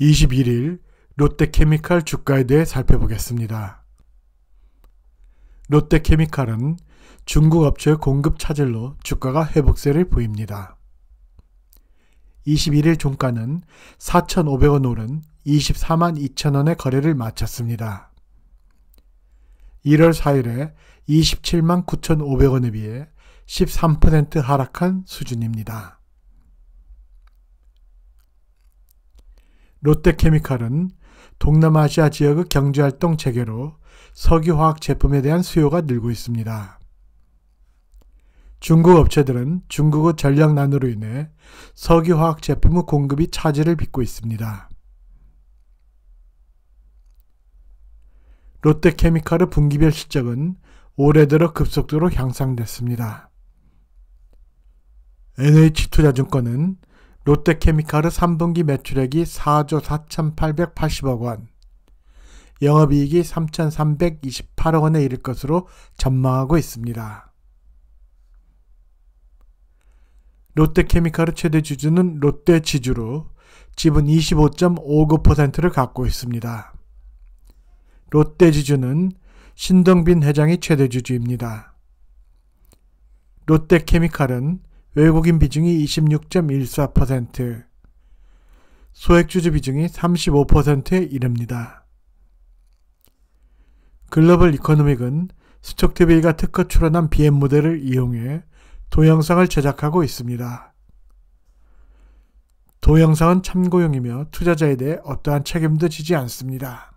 21일 롯데케미칼 주가에 대해 살펴보겠습니다. 롯데케미칼은 중국 업체의 공급 차질로 주가가 회복세를 보입니다. 21일 종가는 4,500원 오른 24만 2천원의 거래를 마쳤습니다. 1월 4일에 27만 9,500원에 비해 13% 하락한 수준입니다. 롯데케미칼은 동남아시아 지역의 경제활동 재개로 석유화학 제품에 대한 수요가 늘고 있습니다. 중국 업체들은 중국의 전략난으로 인해 석유화학 제품의 공급이 차질을 빚고 있습니다. 롯데케미칼의 분기별 실적은 올해 들어 급속도로 향상됐습니다. NH투자증권은 롯데케미칼의 3분기 매출액이 4조 4,880억 원, 영업이익이 3,328억 원에 이를 것으로 전망하고 있습니다. 롯데케미칼의 최대 주주는 롯데지주로 지분 25.59%를 갖고 있습니다. 롯데지주는 신동빈 회장이 최대 주주입니다. 롯데케미칼은 외국인 비중이 26.14%, 소액주주 비중이 35%에 이릅니다. 글로벌 이코노믹은 스톡TV가 특허 출원한 BM 모델을 이용해 동영상을 제작하고 있습니다. 동영상은 참고용이며 투자자에 대해 어떠한 책임도 지지 않습니다.